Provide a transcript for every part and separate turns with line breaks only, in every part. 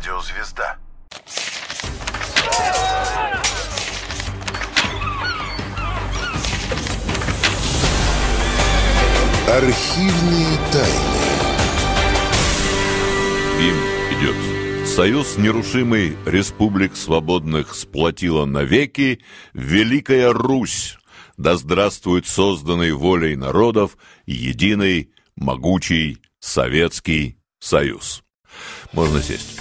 радиозвезда. Архивные тайны. Им идет. Союз нерушимый республик свободных сплотила навеки Великая Русь. Да здравствует созданный волей народов единый, могучий Советский Союз. Можно сесть.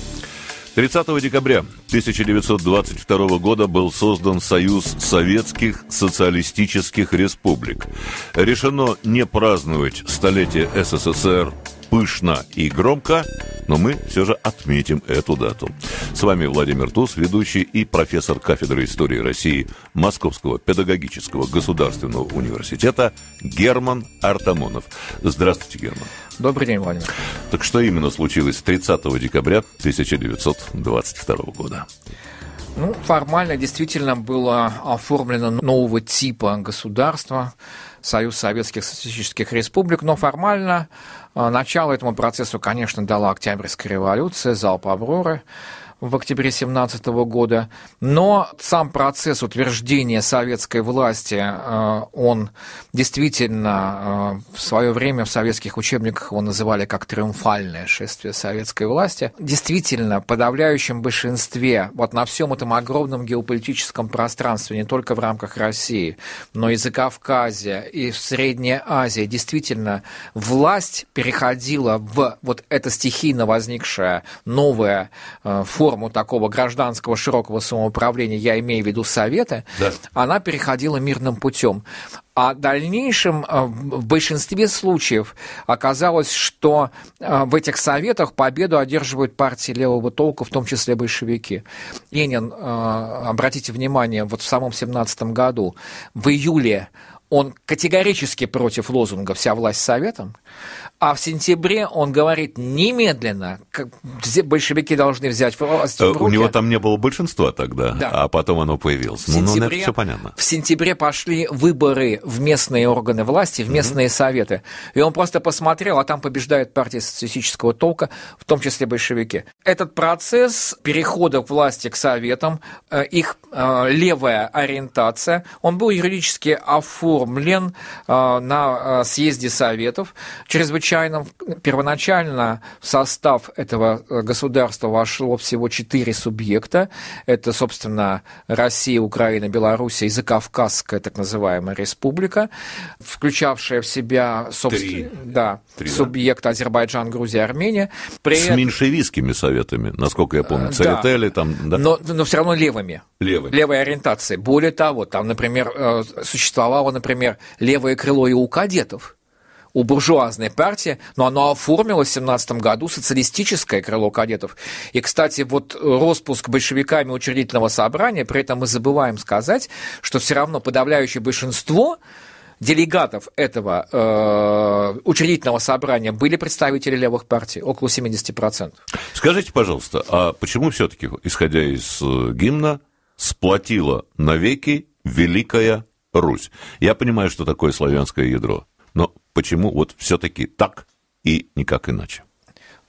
30 декабря 1922 года был создан Союз Советских Социалистических Республик. Решено не праздновать столетие СССР пышно и громко, но мы все же отметим эту дату. С вами Владимир Туз, ведущий и профессор кафедры истории России Московского педагогического государственного университета Герман Артамонов. Здравствуйте, Герман.
Добрый день, Владимир.
Так что именно случилось 30 декабря 1922 года?
Ну, формально действительно было оформлено нового типа государства, Союз Советских Социалистических Республик, но формально а, начало этому процессу, конечно, дала Октябрьская революция, залп Авроры в октябре 1917 года, но сам процесс утверждения советской власти, э, он действительно э, в свое время в советских учебниках его называли как триумфальное шествие советской власти, действительно в подавляющем большинстве, вот на всем этом огромном геополитическом пространстве, не только в рамках России, но и за Кавказе, и в Средней Азии, действительно власть переходила в вот это стихийно возникшая новая форма э, форму такого гражданского широкого самоуправления, я имею в виду советы, да. она переходила мирным путем. А в дальнейшем э, в большинстве случаев оказалось, что э, в этих советах победу одерживают партии левого толка, в том числе большевики. Ленин, э, обратите внимание, вот в самом 17 году, в июле он категорически против лозунга «Вся власть советом», а в сентябре он говорит немедленно, большевики должны взять власть в э, руки. У него
там не было большинства тогда, да. а потом оно появилось. В ну, ну, сентябре, ну, это все понятно.
В сентябре пошли выборы в местные органы власти, в местные угу. советы. И он просто посмотрел, а там побеждает партия социалистического толка, в том числе большевики. Этот процесс перехода к власти к советам, э, их э, левая ориентация, он был юридически оформлен оформлен а, на а, съезде Советов чрезвычайном. Первоначально в состав этого э, государства вошло всего четыре субъекта. Это, собственно, Россия, Украина, Белоруссия и Закавказская так называемая республика, включавшая в себя собственно, три. Да, три, субъект да? Азербайджан, Грузия, Армения. При С меньшевистскими
советами, насколько я помню, э, Церетели да. там... Да. Но,
но все равно левыми. Левыми. Левой ориентацией. Более того, там, например, э, существовало, например, например, левое крыло и у кадетов, у буржуазной партии, но оно оформило в 17 году социалистическое крыло кадетов. И, кстати, вот распуск большевиками учредительного собрания, при этом мы забываем сказать, что все равно подавляющее большинство делегатов этого э, учредительного собрания были представители левых партий, около 70%.
Скажите, пожалуйста, а почему все-таки, исходя из э, гимна, сплотила навеки Великая Русь. Я понимаю, что такое славянское ядро, но почему вот все-таки так и никак иначе?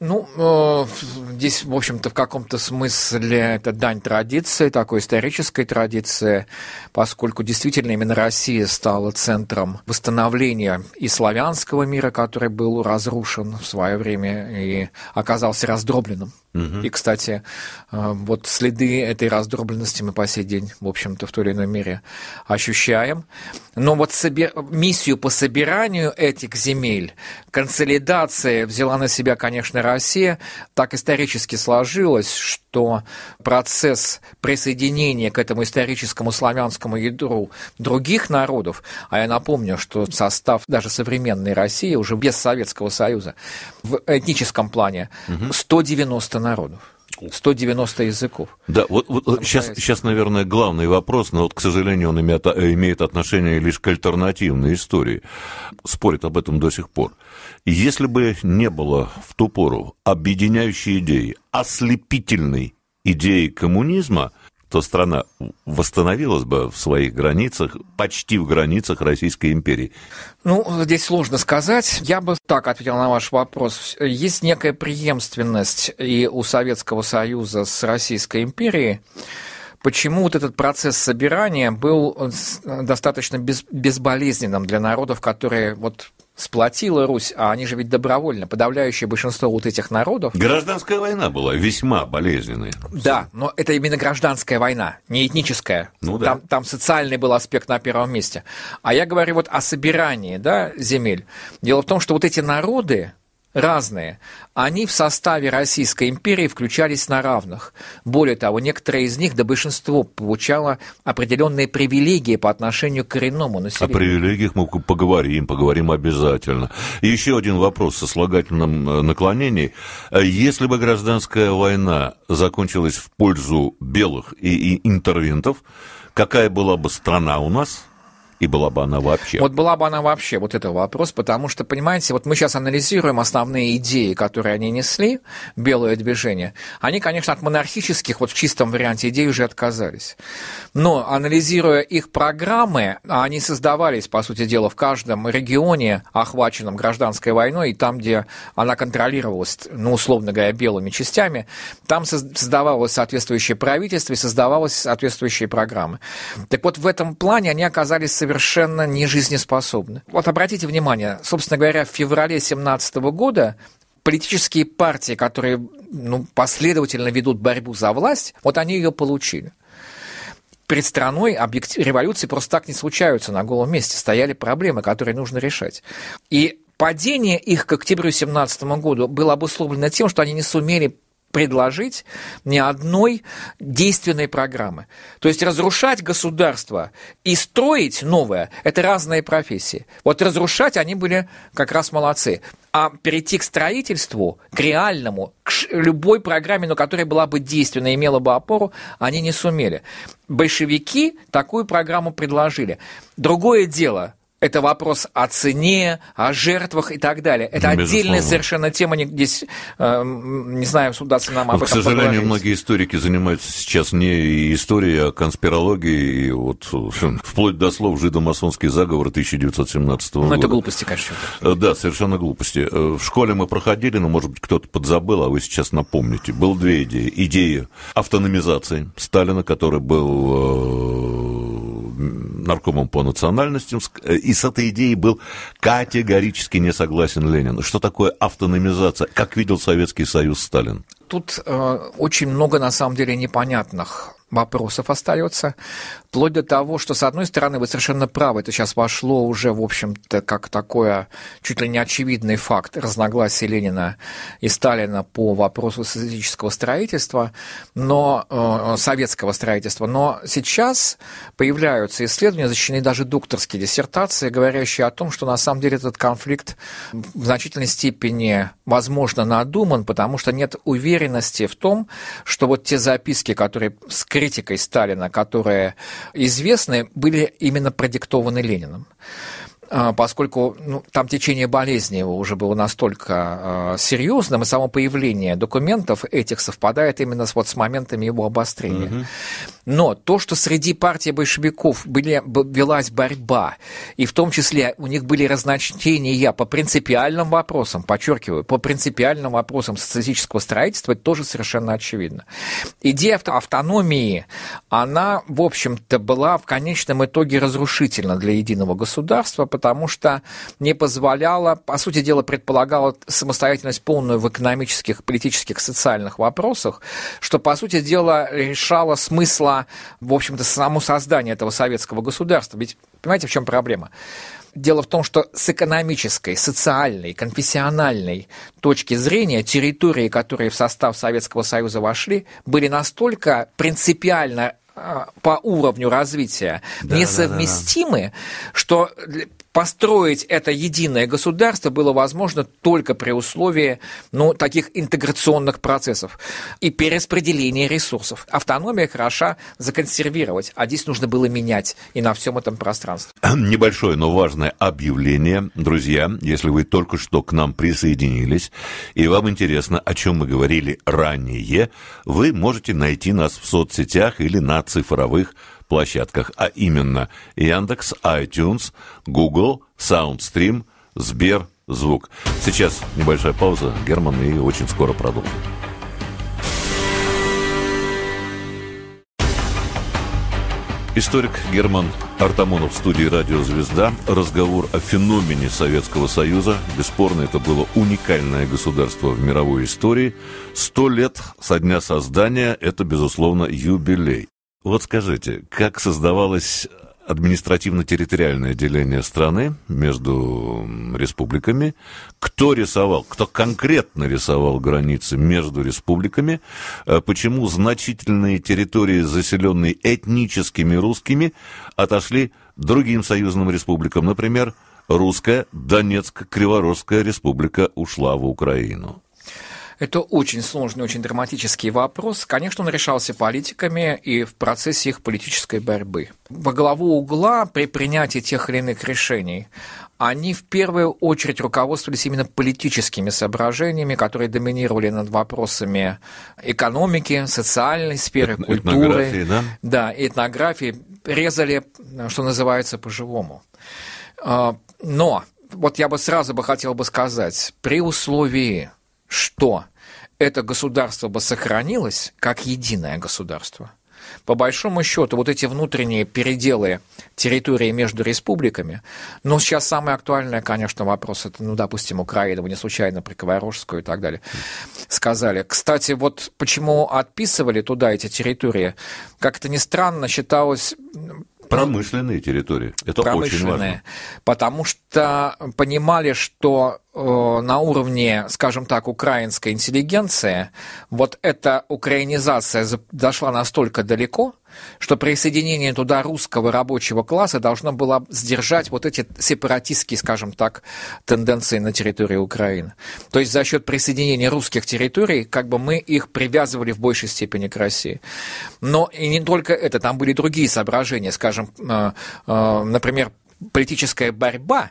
Ну, э, здесь, в общем-то, в каком-то смысле это дань традиции, такой исторической традиции, поскольку действительно именно Россия стала центром восстановления и славянского мира, который был разрушен в свое время и оказался раздробленным Угу. И, кстати, э, вот следы этой раздробленности мы по сей день, в общем-то, в той или иной мере ощущаем. Но вот собер... миссию по собиранию этих земель, консолидация взяла на себя, конечно, Россия. Так исторически сложилось, что процесс присоединения к этому историческому славянскому ядру других народов, а я напомню, что состав даже современной России уже без Советского Союза в этническом плане угу. 190 народов. 190 языков.
Да, вот, вот сейчас, сейчас, наверное, главный вопрос, но вот, к сожалению, он имеет, э, имеет отношение лишь к альтернативной истории. Спорят об этом до сих пор. Если бы не было в ту пору объединяющей идеи, ослепительной идеи коммунизма – то страна восстановилась бы в своих границах, почти в границах Российской империи?
Ну, здесь сложно сказать. Я бы так ответил на ваш вопрос. Есть некая преемственность и у Советского Союза с Российской империей почему вот этот процесс собирания был достаточно без, безболезненным для народов, которые вот сплотила Русь, а они же ведь добровольно, подавляющее большинство вот этих народов.
Гражданская война была весьма болезненная.
Да, но это именно гражданская война, не этническая. Ну да. Там, там социальный был аспект на первом месте. А я говорю вот о собирании да, земель. Дело в том, что вот эти народы, разные. Они в составе Российской империи включались на равных. Более того, некоторые из них, да большинство, получало определенные привилегии по отношению к коренному населению. О
привилегиях мы поговорим, поговорим обязательно. И еще один вопрос со слагательным э, наклонением. Э, если бы гражданская война закончилась в пользу белых и интервентов, какая была бы страна у нас – и была бы она вообще? Вот
была бы она вообще, вот это вопрос, потому что, понимаете, вот мы сейчас анализируем основные идеи, которые они несли, белое движение. Они, конечно, от монархических, вот в чистом варианте идей уже отказались. Но анализируя их программы, они создавались, по сути дела, в каждом регионе, охваченном гражданской войной, и там, где она контролировалась, ну, условно говоря, белыми частями, там создавалось соответствующее правительство и создавалось соответствующие программы. Так вот, в этом плане они оказались совершенно не жизнеспособны. Вот обратите внимание, собственно говоря, в феврале 2017 года политические партии, которые ну, последовательно ведут борьбу за власть, вот они ее получили. Перед страной объектив... революции просто так не случаются на голом месте. Стояли проблемы, которые нужно решать. И падение их к октябрю 2017 году было обусловлено тем, что они не сумели предложить ни одной действенной программы. То есть разрушать государство и строить новое – это разные профессии. Вот разрушать они были как раз молодцы. А перейти к строительству, к реальному, к любой программе, но которая была бы действенной, имела бы опору, они не сумели. Большевики такую программу предложили. Другое дело – это вопрос о цене, о жертвах и так далее. Это ну, Безусловно. отдельная совершенно тема, не, здесь эм, не знаю, удастся нам об вот, ну, К сожалению, поговорить.
многие историки занимаются сейчас не историей, а конспирологией, и вот э, вплоть до слов жидомасонский заговор 1917 года. Ну, это
глупости, конечно.
Э, да, совершенно глупости. Э, в школе мы проходили, но, может быть, кто-то подзабыл, а вы сейчас напомните. Было две идеи. Идея автономизации Сталина, который был наркомом по национальностям, э, и с этой идеей был категорически не согласен Ленин. Что такое автономизация? Как видел Советский Союз Сталин?
Тут э, очень много, на самом деле, непонятных вопросов остается, вплоть до того, что, с одной стороны, вы совершенно правы, это сейчас вошло уже, в общем-то, как такое чуть ли не очевидный факт разногласий Ленина и Сталина по вопросу социалистического строительства, но, э, советского строительства. Но сейчас появляются исследования, защищены даже докторские диссертации, говорящие о том, что, на самом деле, этот конфликт в значительной степени, возможно, надуман, потому что нет уверенности в том, что вот те записки, которые скрыты критикой Сталина, которые известны, были именно продиктованы Лениным. А, поскольку ну, там течение болезни его уже было настолько а, серьезным, и само появление документов этих совпадает именно с, вот, с моментами его обострения. Угу. Но то, что среди партии большевиков были, велась борьба, и в том числе у них были разночтения по принципиальным вопросам, подчеркиваю, по принципиальным вопросам социалистического строительства, это тоже совершенно очевидно. Идея автономии, она, в общем-то, была в конечном итоге разрушительна для единого государства, потому что не позволяла, по сути дела, предполагала самостоятельность полную в экономических, политических, социальных вопросах, что, по сути дела, решало смысла, в общем-то, само создание этого советского государства. Ведь понимаете, в чем проблема? Дело в том, что с экономической, социальной, конфессиональной точки зрения территории, которые в состав Советского Союза вошли, были настолько принципиально а, по уровню развития да, несовместимы, да, да, да. что Построить это единое государство было возможно только при условии ну, таких интеграционных процессов и перераспределения ресурсов. Автономия хороша законсервировать, а здесь нужно было менять и на всем этом пространстве.
Эм, небольшое, но важное объявление, друзья, если вы только что к нам присоединились, и вам интересно, о чем мы говорили ранее, вы можете найти нас в соцсетях или на цифровых площадках, а именно Яндекс, iTunes, Google, SoundStream, Сбер, Звук. Сейчас небольшая пауза, Герман, и очень скоро продолжим. Историк Герман Артамонов в студии «Радио Звезда». Разговор о феномене Советского Союза. Бесспорно, это было уникальное государство в мировой истории. Сто лет со дня создания – это, безусловно, юбилей. Вот скажите, как создавалось административно-территориальное деление страны между республиками. Кто рисовал, кто конкретно рисовал границы между республиками? Э, почему значительные территории, заселенные этническими русскими, отошли другим союзным республикам? Например, русская Донецк-Криворожская республика ушла в Украину.
Это очень сложный, очень драматический вопрос. Конечно, он решался политиками и в процессе их политической борьбы. Во главу угла при принятии тех или иных решений они в первую очередь руководствовались именно политическими соображениями, которые доминировали над вопросами экономики, социальной сферы, Эт- культуры. Этнографии, да? Да, этнографии. Резали, что называется, по-живому. А, но вот я бы сразу бы хотел бы сказать, при условии, что это государство бы сохранилось как единое государство. По большому счету, вот эти внутренние переделы территории между республиками, но сейчас самый актуальный, конечно, вопрос, это, ну, допустим, Украина, вы не случайно при Коворожскую и так далее сказали. Кстати, вот почему отписывали туда эти территории, как-то не странно, считалось Промышленные территории. Это очень важно. Потому что понимали, что э, на уровне, скажем так, украинской интеллигенции вот эта украинизация дошла настолько далеко, что присоединение туда русского рабочего класса должно было сдержать вот эти сепаратистские, скажем так, тенденции на территории Украины. То есть за счет присоединения русских территорий как бы мы их привязывали в большей степени к России. Но и не только это, там были другие соображения, скажем, э, э, например, политическая борьба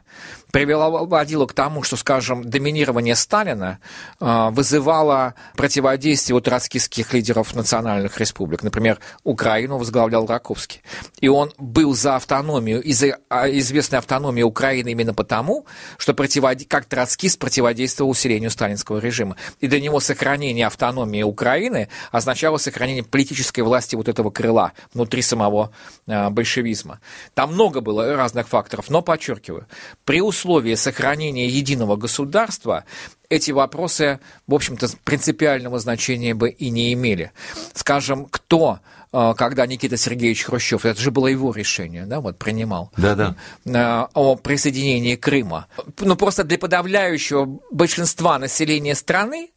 привело к тому, что, скажем, доминирование Сталина э, вызывало противодействие у троцкистских лидеров национальных республик. Например, Украину возглавлял Раковский. И он был за автономию, и за а, известную автономию Украины именно потому, что противод... как троцкист противодействовал усилению сталинского режима. И для него сохранение автономии Украины означало сохранение политической власти вот этого крыла внутри самого э, большевизма. Там много было разных факторов, но, подчеркиваю, при условии условия сохранения единого государства эти вопросы, в общем-то, принципиального значения бы и не имели. Скажем, кто э, когда Никита Сергеевич Хрущев, это же было его решение, да, вот принимал, да -да. Э, о присоединении Крыма. Ну, просто для подавляющего большинства населения страны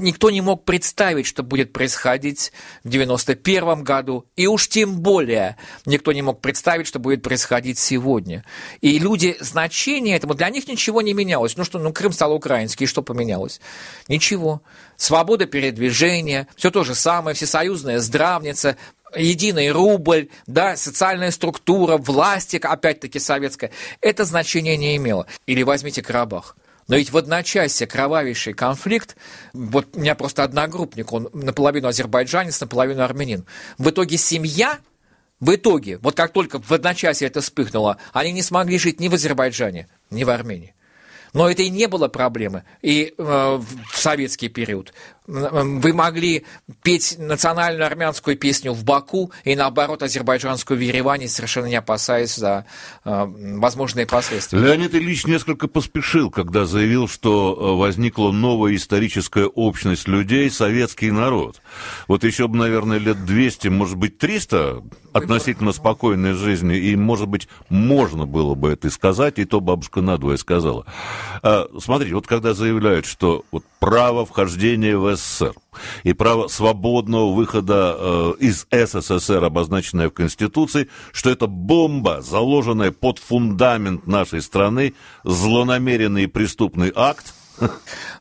никто не мог представить, что будет происходить в 91 году, и уж тем более никто не мог представить, что будет происходить сегодня. И люди, значение этому, для них ничего не менялось. Ну что, ну Крым стал украинский, и что поменялось? Ничего. Свобода передвижения, все то же самое, всесоюзная здравница, единый рубль, да, социальная структура, власти, опять-таки советская, это значение не имело. Или возьмите Карабах. Но ведь в одночасье кровавейший конфликт, вот у меня просто одногруппник, он наполовину азербайджанец, наполовину армянин. В итоге семья в итоге, вот как только в одночасье это вспыхнуло, они не смогли жить ни в Азербайджане, ни в Армении. Но это и не было проблемы и э, в советский период вы могли петь национальную армянскую песню в Баку и, наоборот, азербайджанскую в Ереване, совершенно не опасаясь за э, возможные последствия. Леонид
Ильич несколько поспешил, когда заявил, что э, возникла новая историческая общность людей, советский народ. Вот еще бы, наверное, лет 200, может быть, 300 относительно спокойной жизни, и, может быть, можно было бы это сказать, и то бабушка надвое сказала. Э, смотрите, вот когда заявляют, что вот право вхождения в СССР. И право свободного выхода э, из СССР, обозначенное в Конституции, что это бомба, заложенная под фундамент нашей страны, злонамеренный и преступный
акт,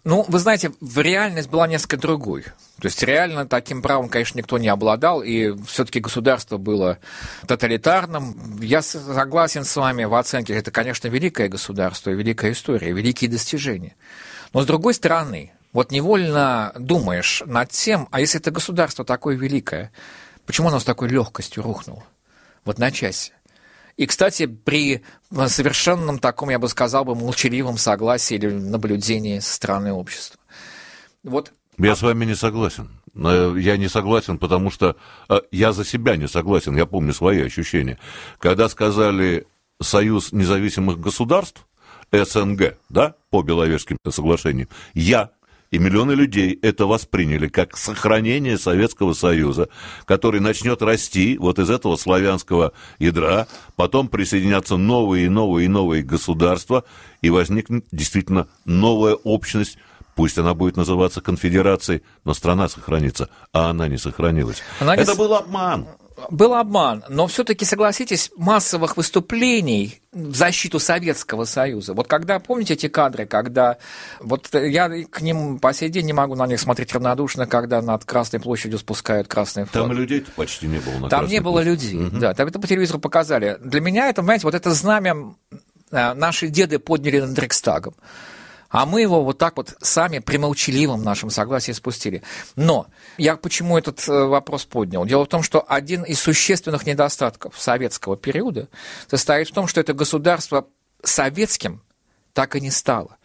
ну, вы знаете, в реальность была несколько другой. То есть реально таким правом, конечно, никто не обладал, и все-таки государство было тоталитарным. Я согласен с вами в оценке, это, конечно, великое государство, великая история, великие достижения. Но с другой стороны, вот невольно думаешь над тем, а если это государство такое великое, почему оно с такой легкостью рухнуло? Вот на часе. И, кстати, при совершенном таком, я бы сказал бы, молчаливом согласии или наблюдении со стороны общества. Вот
я а с вами не согласен. Э, я не согласен, потому что э, я за себя не согласен. Я помню свои ощущения. Когда сказали Союз независимых государств, СНГ, да, по Беловежским соглашениям, я и миллионы людей это восприняли как сохранение Советского Союза, который начнет расти вот из этого славянского ядра, потом присоединятся новые и новые и новые государства, и возникнет действительно новая общность Пусть она будет называться конфедерацией, но страна сохранится, а она не сохранилась. Она не... Это
был обман. Был обман, но все-таки, согласитесь, массовых выступлений в защиту Советского Союза. Вот когда, помните эти кадры, когда... Вот я к ним по сей день не могу на них смотреть равнодушно, когда над Красной площадью спускают красный флаг. Там
людей почти не было на Там Красной не было площади. людей,
угу. да. Там это по телевизору показали. Для меня это, понимаете, вот это знамя а, наши деды подняли над Рейхстагом. А мы его вот так вот сами при молчаливом нашем согласии спустили. Но я почему этот э, вопрос поднял? Дело в том, что один из существенных недостатков советского периода состоит в том, что это государство советским так и не стало.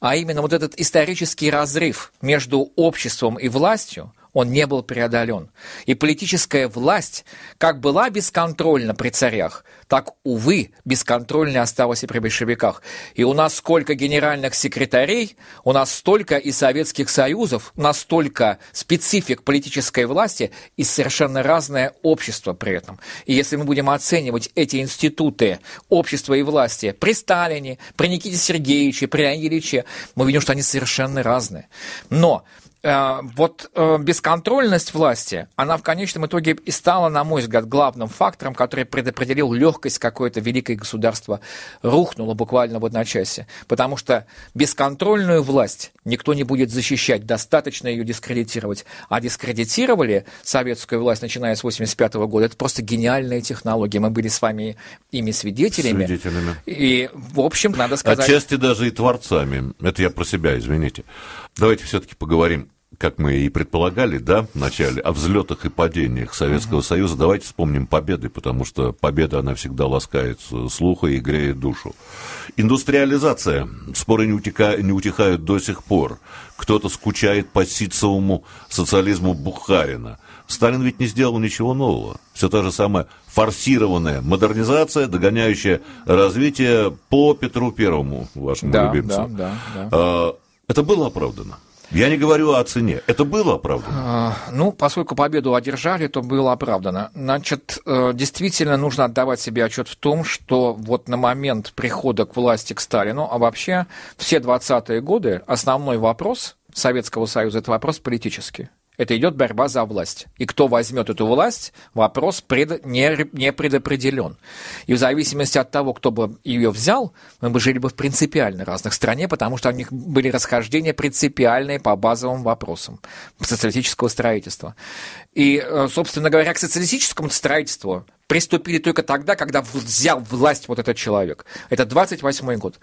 А именно вот этот исторический разрыв между обществом и властью – он не был преодолен. И политическая власть как была бесконтрольна при царях, так, увы, бесконтрольной осталась и при большевиках. И у нас сколько генеральных секретарей, у нас столько и Советских Союзов, настолько специфик политической власти и совершенно разное общество при этом. И если мы будем оценивать эти институты общества и власти при Сталине, при Никите Сергеевиче, при Леониде Ильиче, мы видим, что они совершенно разные. Но Э, вот э, бесконтрольность власти, она в конечном итоге и стала, на мой взгляд, главным фактором, который предопределил легкость какое-то великое государство рухнуло буквально в одночасье. Потому что бесконтрольную власть никто не будет защищать, достаточно ее дискредитировать. А дискредитировали советскую власть, начиная с 1985 года, это просто гениальные технологии, Мы были с вами ими свидетелями. Свидетелями. И, в общем, надо сказать... Отчасти
даже и творцами. Это я про себя, извините. Давайте все-таки поговорим как мы и предполагали, да, в начале, о взлетах и падениях Советского Союза, давайте вспомним победы, потому что победа, она всегда ласкает слуха и греет душу. Индустриализация. Споры не, утека... не утихают до сих пор. Кто-то скучает по ситцевому социализму Бухарина. Сталин ведь не сделал ничего нового. Все та же самая форсированная модернизация, догоняющая развитие по Петру Первому, вашему да, любимцу. Да, да, да. А, это было оправдано? Я не говорю о цене. Это было оправдано?
А, ну, поскольку победу одержали, то было оправдано. Значит, э, действительно нужно отдавать себе отчет в том, что вот на момент прихода к власти к Сталину, а вообще все 20-е годы основной вопрос Советского Союза – это вопрос политический. Это идет борьба за власть. И кто возьмет эту власть, вопрос пред... не... не предопределен. И в зависимости от того, кто бы ее взял, мы бы жили бы в принципиально разных стране, потому что у них были расхождения принципиальные по базовым вопросам социалистического строительства. И, э, собственно говоря, к социалистическому строительству приступили только тогда, когда взял власть вот этот человек. Это 28-й год.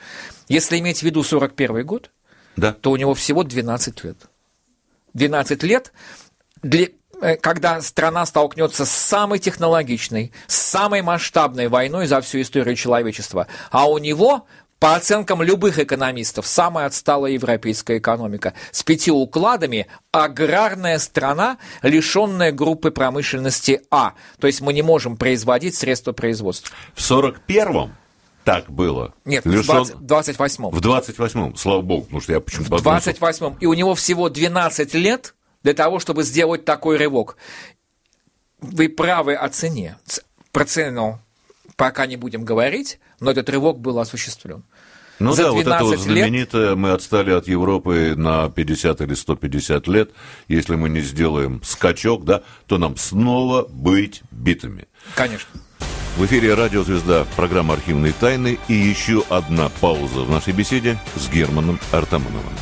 Если иметь в виду 41-й год, да. то у него всего 12 лет. 12 лет, для, э, когда страна столкнется с самой технологичной, с самой масштабной войной за всю историю человечества. А у него по оценкам любых экономистов, самая отсталая европейская экономика. С пяти укладами аграрная страна, лишенная группы промышленности А. То есть мы не можем производить средства производства. В 1941-м так было. Нет, Люсон... в 20, 28-м. В 28-м,
слава богу, потому что я почему-то... В
28-м. И у него всего 12 лет для того, чтобы сделать такой рывок. Вы правы о цене. Про цену пока не будем говорить, но этот рывок был осуществлен. Ну За да, вот это вот знаменитое,
лет... мы отстали от Европы на 50 или 150 лет, если мы не сделаем скачок, да, то нам снова быть битыми. Конечно. В эфире «Радио Звезда», программа «Архивные тайны» и еще одна пауза в нашей беседе с Германом Артамоновым.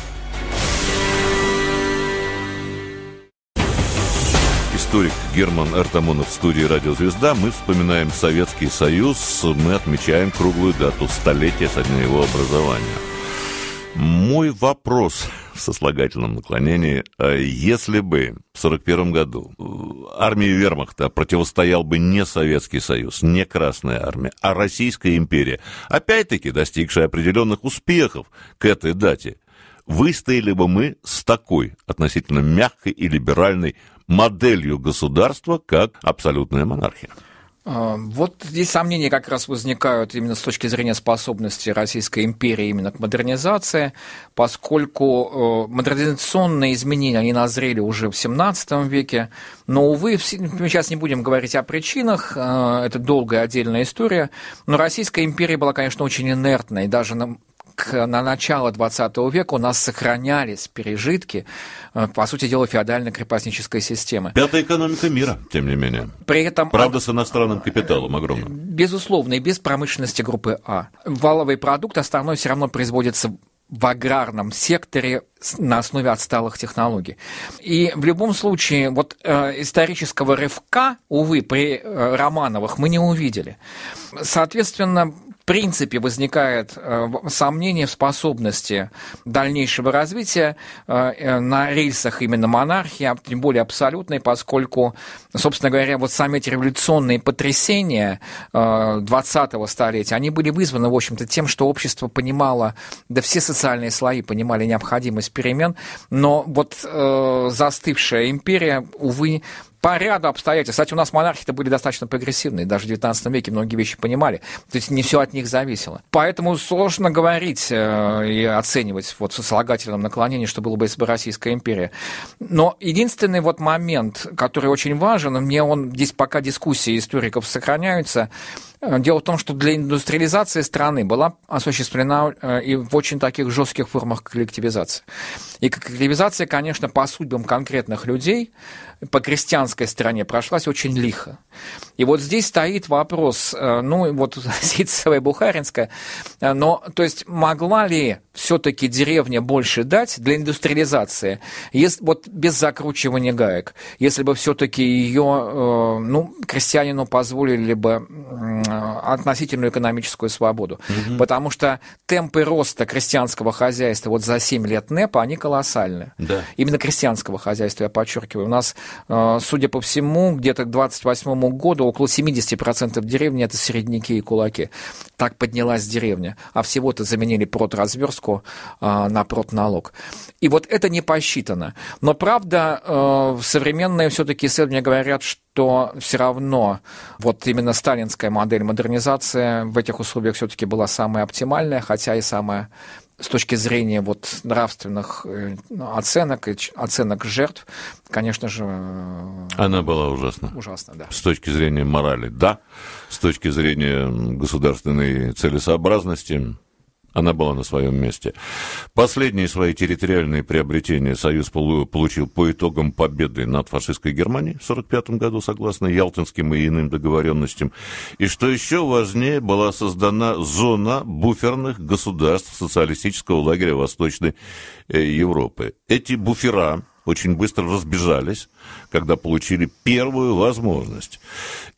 историк Герман Артамонов в студии «Радио Звезда». Мы вспоминаем Советский Союз, мы отмечаем круглую дату столетия со дня его образования. Мой вопрос в сослагательном наклонении, э, если бы в 1941 году э, армии вермахта противостоял бы не Советский Союз, не Красная Армия, а Российская империя, опять-таки достигшая определенных успехов к этой дате, выстояли бы мы с такой относительно мягкой и либеральной моделью государства, как абсолютная монархия?
А, вот здесь сомнения как раз возникают именно с точки зрения способности Российской империи именно к модернизации, поскольку э, модернизационные изменения, они назрели уже в XVII веке, но, увы, мы сейчас не будем говорить о причинах, э, это долгая отдельная история, но Российская империя была, конечно, очень инертной, даже как э, на начало 20 века у нас сохранялись пережитки, э, по сути дела, феодально-крепостнической системы.
Пятая экономика мира, тем не менее. При этом... Правда, с иностранным капиталом огромным.
Безусловно, и без промышленности группы А. Валовый продукт основной все равно производится в аграрном секторе на основе отсталых технологий. И в любом случае, вот э, исторического рывка, увы, при э, Романовых мы не увидели. Соответственно, принципе возникает э, сомнение в способности дальнейшего развития э, э, на рельсах именно монархии, а тем более абсолютной, поскольку, собственно говоря, вот сами эти революционные потрясения 20-го столетия, они были вызваны, в общем-то, тем, что общество понимало, да все социальные слои понимали необходимость перемен, но вот застывшая империя, увы, по ряду обстоятельств. Кстати, у нас монархи-то были достаточно прогрессивные, даже в XIX веке многие вещи понимали. То есть не все от них зависело. Поэтому сложно говорить э, и оценивать вот со слагательным наклонением, что было бы, если бы Российская империя. Но единственный вот момент, который очень важен, мне он здесь пока дискуссии историков сохраняются – Э, дело в том, что для индустриализации страны была осуществлена э, и в очень таких жестких формах коллективизации. И коллективизация, конечно, по судьбам конкретных людей по крестьянской стране прошлась очень лихо. И вот здесь стоит вопрос, э, ну, вот Ситцевая Бухаринская, э, но, то есть, могла ли все-таки деревня больше дать для индустриализации, если, вот без закручивания гаек, если бы все-таки ее, э, ну, крестьянину позволили бы относительную экономическую свободу. Угу. Потому что темпы роста крестьянского хозяйства вот за 7 лет НЭПа, они колоссальны. Да. Именно крестьянского хозяйства, я подчеркиваю. У нас, судя по всему, где-то к 28 году около 70% деревни – это середняки и кулаки. Так поднялась деревня. А всего-то заменили продразверстку а, на продналог. И вот это не посчитано. Но, правда, э, современные все таки исследования говорят, что что все равно вот именно сталинская модель модернизации в этих условиях все-таки была самая оптимальная, хотя и самая с точки зрения вот нравственных э, оценок и оценок жертв, конечно же... Э, Она
была ужасна. Ужасна, да. С точки зрения морали, да. С точки зрения государственной целесообразности, она была на своем месте. Последние свои территориальные приобретения Союз получил по итогам победы над фашистской Германией в 1945 году, согласно ялтинским и иным договоренностям. И что еще важнее, была создана зона буферных государств социалистического лагеря Восточной э, Европы. Эти буфера очень быстро разбежались, когда получили первую возможность.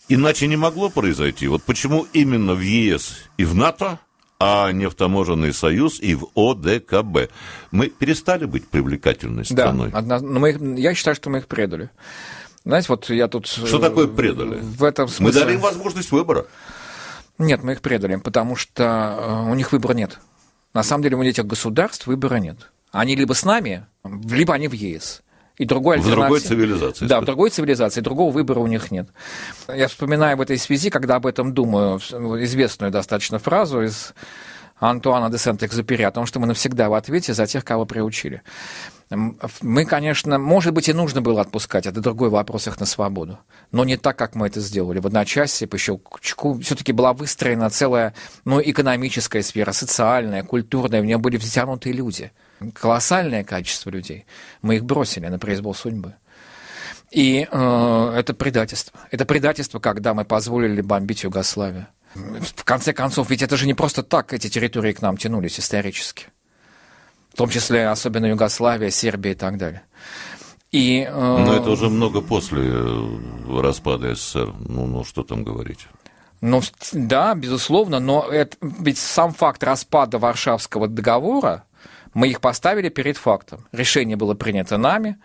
Иначе не могло произойти. Вот почему именно в ЕС и в НАТО – а не в таможенный союз и в ОДКБ. Мы перестали быть привлекательной страной.
Да, но мы их, я считаю, что мы их предали. Знаете, вот я тут... Э, что такое предали? В этом смысле... Мы дали им возможность выбора. Нет, мы их предали, потому что э, у них выбора нет. На самом деле у этих государств выбора нет. Они либо с нами, либо они в ЕС. И другой в другой цивилизации. Да, в другой цивилизации, другого выбора у них нет. Я вспоминаю в этой связи, когда об этом думаю, известную достаточно фразу из Антуана де сент экзюпери о том, что мы навсегда в ответе за тех, кого приучили. Мы, конечно, может быть, и нужно было отпускать, это другой вопрос их на свободу. Но не так, как мы это сделали. В одночасье, по щелчку, все-таки была выстроена целая ну, экономическая сфера, социальная, культурная, в нее были взянуты люди – колоссальное качество людей. Мы их бросили на произвол судьбы. И э, это предательство. Это предательство, когда мы позволили бомбить Югославию. В конце концов, ведь это же не просто так эти территории к нам тянулись исторически. В том числе, особенно Югославия, Сербия и так далее. И, э... Но это уже
много после э, распада СССР. Ну, ну что там говорить?
Ну, да, безусловно, но это, ведь сам факт распада Варшавского договора, мы их поставили перед фактом. Решение было принято нами,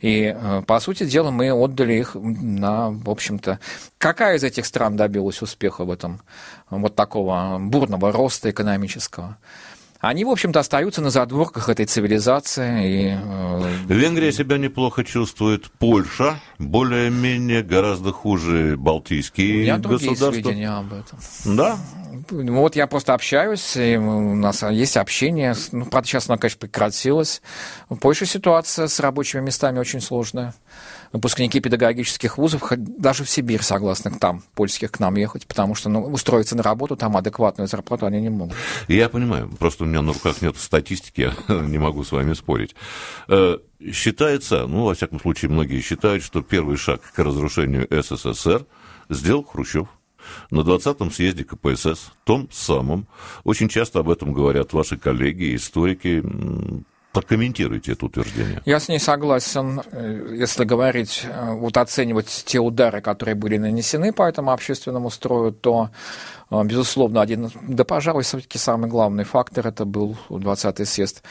и, э, по сути дела, мы отдали их на, в общем-то... Какая из этих стран добилась успеха в этом вот такого бурного роста экономического? они, в общем-то, остаются на задворках этой цивилизации. И... Э,
Венгрия себя неплохо чувствует, Польша более-менее гораздо хуже балтийские Я государства. Я другие сведения
об этом. Да? Ну, вот я просто общаюсь, и у нас есть общение. Ну, правда, сейчас оно, конечно, прекратилось. В Польше ситуация с рабочими местами очень сложная. Выпускники педагогических вузов даже в Сибирь согласны к там, польских, к нам ехать, потому что ну, устроиться на работу там адекватную зарплату они не могут.
Я понимаю, просто у меня на руках нет статистики, не могу с вами спорить. Э, считается, ну, во всяком случае, многие считают, что первый шаг к разрушению СССР сделал Хрущев на 20-м съезде КПСС, том самом, очень часто об этом говорят ваши коллеги, историки, Прокомментируйте это утверждение.
Я с ней согласен. Э, если говорить, э, вот оценивать те удары, которые были нанесены по этому общественному строю, то, э, безусловно, один, да, пожалуй, все-таки самый главный фактор это был 20-й съезд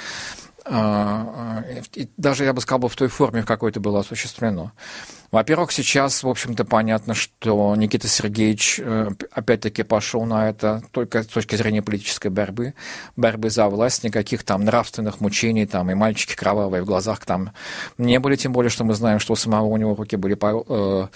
даже, я бы сказал, в той форме, в какой это было осуществлено. Во-первых, сейчас, в общем-то, понятно, что Никита Сергеевич э, опять-таки пошел на это только с точки зрения политической борьбы, борьбы за власть, никаких там нравственных мучений, там и мальчики кровавые в глазах там не были, тем более, что мы знаем, что у самого у него руки были по,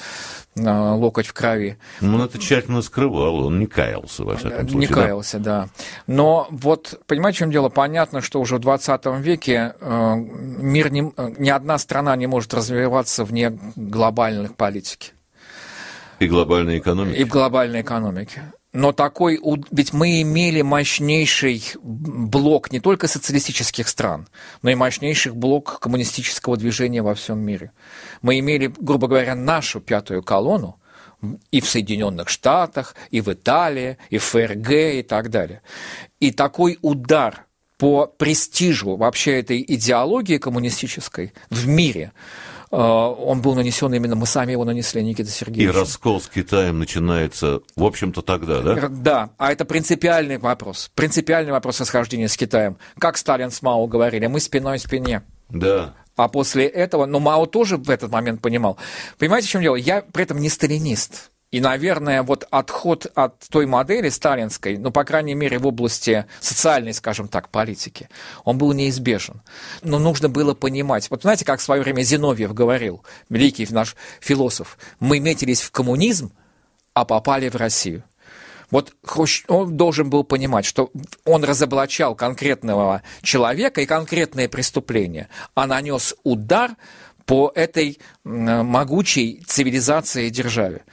э, локоть в крови.
Ну, он это тщательно скрывал, он не
каялся, во всяком случае. Не каялся, да. да. Но вот, понимаете, в чем дело? Понятно, что уже в 20 веке э, мир не, э, ни одна страна не может развиваться вне глобального глобальной политики.
И глобальной экономики. И
глобальной экономики. Но такой, ведь мы имели мощнейший блок не только социалистических стран, но и мощнейших блок коммунистического движения во всем мире. Мы имели, грубо говоря, нашу пятую колонну и в Соединенных Штатах, и в Италии, и в ФРГ, и так далее. И такой удар по престижу вообще этой идеологии коммунистической в мире – а, он был нанесен именно, мы сами его нанесли, Никита Сергеевич. И
раскол с Китаем начинается, в общем-то, тогда, да?
Да, а это принципиальный вопрос, принципиальный вопрос расхождения с Китаем. Как Сталин с Мао говорили, мы спиной к спине. Да. А после этого, но Мао тоже в этот момент понимал. Понимаете, в чем дело? Я при этом не сталинист. И, наверное, вот отход от той модели сталинской, ну, по крайней мере, в области социальной, скажем так, политики, он был неизбежен. Но нужно было понимать. Вот знаете, как в свое время Зиновьев говорил, великий наш философ, мы метились в коммунизм, а попали в Россию. Вот Хрущ... он должен был понимать, что он разоблачал конкретного человека и конкретное преступление, а нанес удар по этой могучей цивилизации и державе.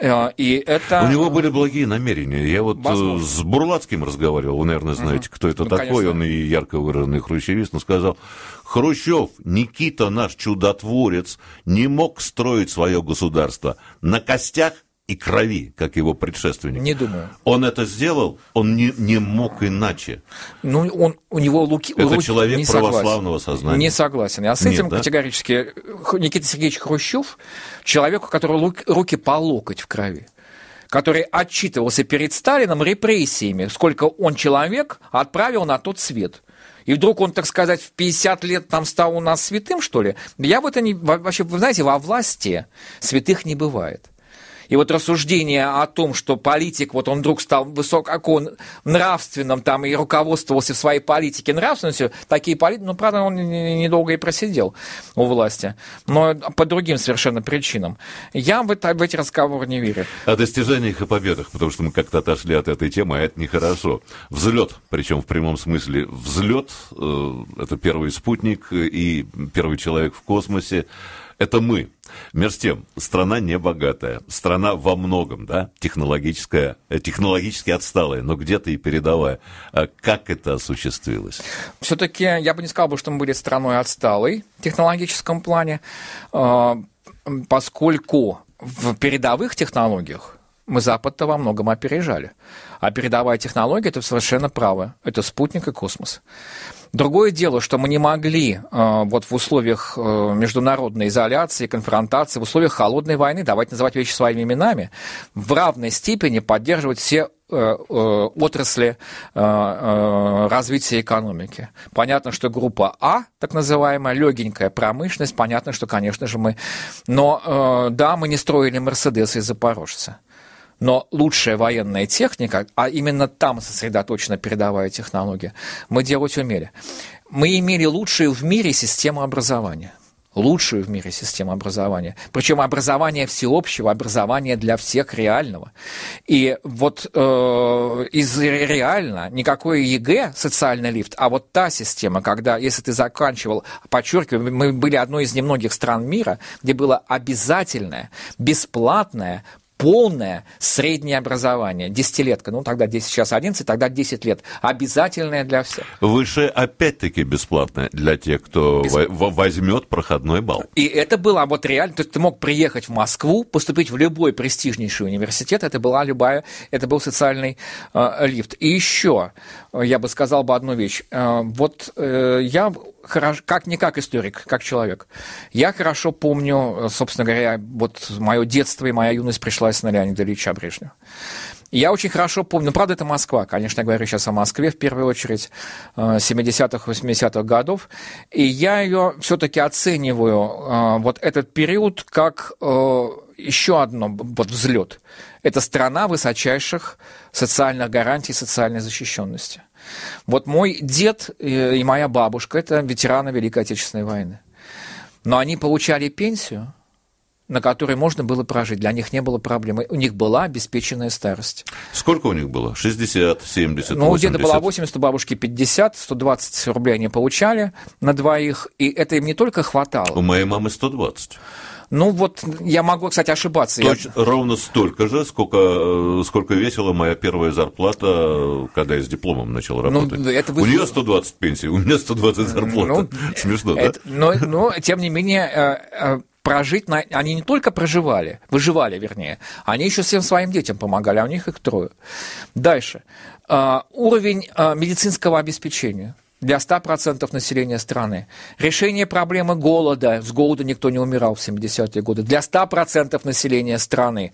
Э, и это... У него были благие
намерения. Я вот э, Возможно. с Бурлацким разговаривал, вы, наверное, знаете, угу. кто это ну, такой, конечно. он и ярко выраженный хрущевист, но сказал, Хрущев, Никита наш чудотворец, не мог строить свое государство на костях и крови, как его предшественник. Не думаю. Он это сделал, он не, не мог иначе.
Ну, он, у него луки... Это луки, человек не православного согласен. сознания. Не согласен. Я а с Нет, этим да? категорически Никита Сергеевич Хрущев, человек, у которого руки по локоть в крови который отчитывался перед Сталином репрессиями, сколько он человек отправил на тот свет. И вдруг он, так сказать, в 50 лет там стал у нас святым, что ли? Я в это не... Вообще, вы знаете, во власти святых не бывает. И вот рассуждение о том, что политик, вот он вдруг стал высоко нравственным там и руководствовался в своей политике нравственностью, такие политики, ну, правда, он недолго и просидел у власти, но по другим совершенно причинам. Я в, это, в эти разговоры не верю. О достижениях и победах, потому что мы как-то
отошли от этой темы, а это нехорошо. Взлет, причем в прямом смысле взлет, э, это первый спутник и первый человек в космосе. Это мы. Между тем, страна не богатая, страна во многом, да, технологическая, э, технологически отсталая, но где-то и передовая. А как это осуществилось? Все-таки
я бы не сказал, что мы были страной отсталой в технологическом плане, а, поскольку в передовых технологиях мы Запад-то во многом опережали. А передовая технология – это совершенно право. Это спутник и космос. Другое дело, что мы не могли э, вот в условиях э, международной изоляции, конфронтации, в условиях холодной войны, давайте называть вещи своими именами, в равной степени поддерживать все э, отрасли развития экономики. Понятно, что группа А, так называемая, легенькая промышленность, понятно, что, конечно же, мы... Но да, мы не строили Мерседесы и Запорожца. Но лучшая военная техника, а именно там сосредоточена передовая технология, мы делать умели. Мы имели лучшую в мире систему образования – лучшую в мире систему образования. Причем образование всеобщего, образование для всех реального. И вот э, из реально никакой ЕГЭ социальный лифт, а вот та система, когда, если ты заканчивал, подчеркиваю, мы были одной из немногих стран мира, где было обязательное, бесплатное полное среднее образование, десятилетка, ну тогда 10, сейчас 11, тогда 10 лет, обязательное для всех.
Выше опять-таки бесплатное для тех, кто Бесплатно. возьмет проходной балл.
И это было вот реально, то есть ты мог приехать в Москву, поступить в любой престижнейший университет, это была любая, это был социальный э, лифт. И еще э, я бы сказал бы одну вещь. Э, вот э, я как никак историк, как человек. Я хорошо помню, э, собственно говоря, вот мое детство и моя юность пришлась на Леонида Ильича Брежнева. Я очень хорошо помню, ну, правда, это Москва, конечно, я говорю сейчас о Москве в первую очередь, 70-х, э, 80-х годов, и я ее все-таки оцениваю, э, вот этот период, как еще одно вот взлет. Это страна высочайших социальных гарантий, социальной защищенности. Вот мой дед э, и моя бабушка – это ветераны Великой Отечественной войны. Но они получали пенсию, на которой можно было прожить. Для них не было проблемы. У них была обеспеченная старость. Сколько
у них было? 60, 70,
Ну, у деда было 80, у бабушки 50, 120 рублей они получали на двоих. И это им не только хватало. У моей мамы 120. Ну вот, я могу, кстати, ошибаться. Точно,
я... Ровно столько же, сколько, э, сколько весила моя первая зарплата, когда я с дипломом начал ну, работать. Ну, это вы... У нее 120 пенсий, у меня 120 зарплат. Ну, Смешно, это,
да? Но, но, тем не менее, э, э, прожить, на... они не только проживали, выживали, вернее, они еще всем своим детям помогали, а у них их трое. Дальше. Уровень медицинского обеспечения – для 100% населения страны. Решение проблемы голода, с голода никто не умирал в 70-е годы, для 100% населения страны.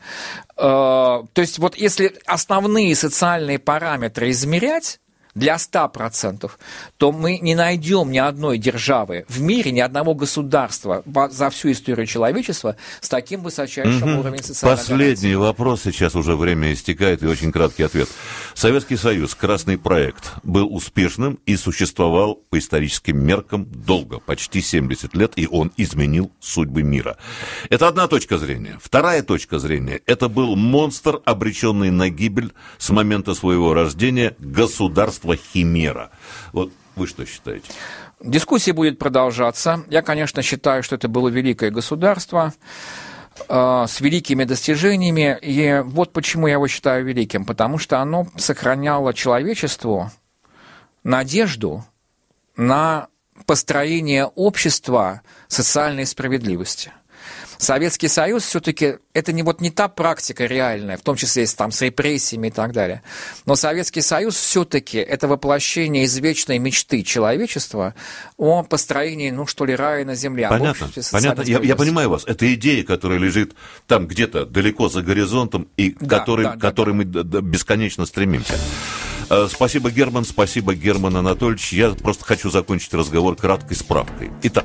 Э, то есть вот если основные социальные параметры измерять, для 100%, то мы не найдем ни одной державы в мире, ни одного государства за всю историю человечества с таким высочайшим угу. уровнем социального
Последний гарантии. вопрос, сейчас уже время истекает, и очень краткий ответ. Советский Союз, красный проект, был успешным и существовал по историческим меркам долго, почти 70 лет, и он изменил судьбы мира. Это одна точка зрения. Вторая точка зрения – это был монстр, обреченный на гибель с момента своего рождения государства общества химера. Вот вы что считаете?
Дискуссия будет продолжаться. Я, конечно, считаю, что это было великое государство э, с великими достижениями. И вот почему я его считаю великим. Потому что оно сохраняло человечеству надежду на построение общества социальной справедливости. Советский Союз все-таки это не вот не та практика реальная, в том числе и там, с репрессиями и так далее. Но Советский Союз все-таки это воплощение извечной мечты человечества о построении, ну что ли, рая на земле. Понятно, понятно. Я, я понимаю вас.
Это идея, которая лежит там где-то далеко за горизонтом и да, который, да, да, которой да. мы бесконечно стремимся. Э, спасибо, Герман, спасибо, Герман Анатольевич. Я просто хочу закончить разговор краткой справкой. Итак,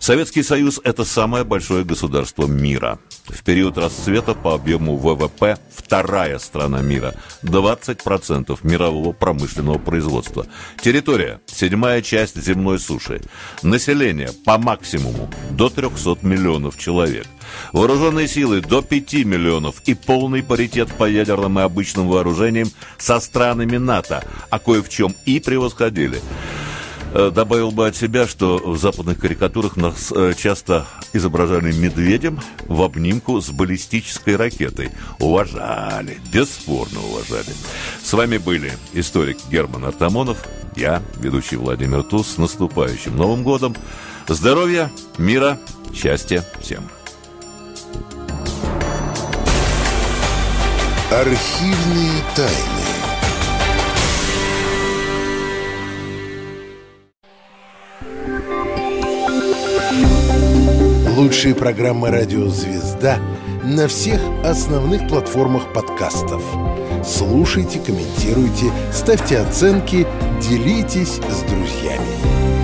Советский Союз – это самое большое государство мира. В период расцвета по объему ВВП – вторая страна мира. 20% мирового промышленного производства. Территория – седьмая часть земной суши. Население – по максимуму – до 300 миллионов человек. Вооруженные силы – до 5 миллионов. И полный паритет по ядерным и обычным вооружениям со странами НАТО, а кое в чем и превосходили – Э, добавил бы от себя, что в западных карикатурах нас э, часто изображали медведем в обнимку с баллистической ракетой. Уважали, бесспорно уважали. С вами были историк Герман Артамонов, я, ведущий Владимир Туз. С наступающим Новым годом! Здоровья, мира, счастья всем! Архивные тайны. Лучшие программы «Радио Звезда» на всех основных платформах подкастов. Слушайте, комментируйте, ставьте оценки, делитесь с друзьями.